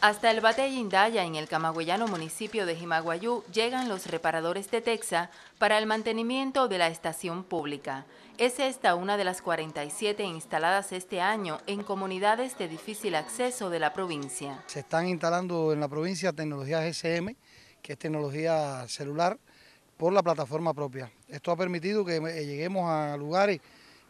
Hasta el Bate Indaya, en el camagüeyano municipio de Jimaguayú, llegan los reparadores de Texa para el mantenimiento de la estación pública. Es esta una de las 47 instaladas este año en comunidades de difícil acceso de la provincia. Se están instalando en la provincia tecnologías GSM, que es tecnología celular, por la plataforma propia. Esto ha permitido que eh, lleguemos a lugares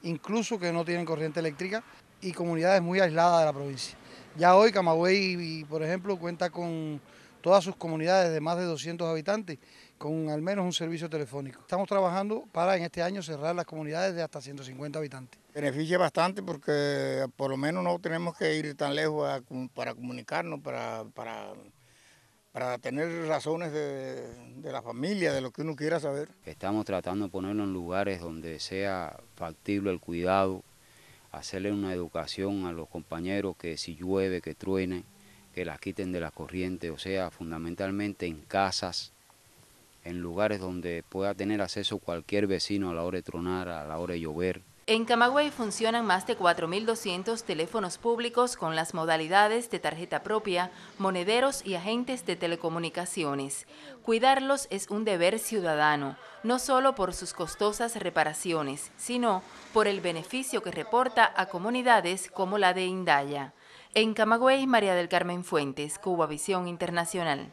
incluso que no tienen corriente eléctrica y comunidades muy aisladas de la provincia. Ya hoy Camagüey, por ejemplo, cuenta con todas sus comunidades de más de 200 habitantes con al menos un servicio telefónico. Estamos trabajando para en este año cerrar las comunidades de hasta 150 habitantes. Beneficia bastante porque por lo menos no tenemos que ir tan lejos para comunicarnos, para, para, para tener razones de, de la familia, de lo que uno quiera saber. Estamos tratando de ponerlo en lugares donde sea factible el cuidado hacerle una educación a los compañeros que si llueve, que truene, que las quiten de la corriente, o sea, fundamentalmente en casas, en lugares donde pueda tener acceso cualquier vecino a la hora de tronar, a la hora de llover. En Camagüey funcionan más de 4.200 teléfonos públicos con las modalidades de tarjeta propia, monederos y agentes de telecomunicaciones. Cuidarlos es un deber ciudadano, no solo por sus costosas reparaciones, sino por el beneficio que reporta a comunidades como la de Indaya. En Camagüey, María del Carmen Fuentes, Cuba Visión Internacional.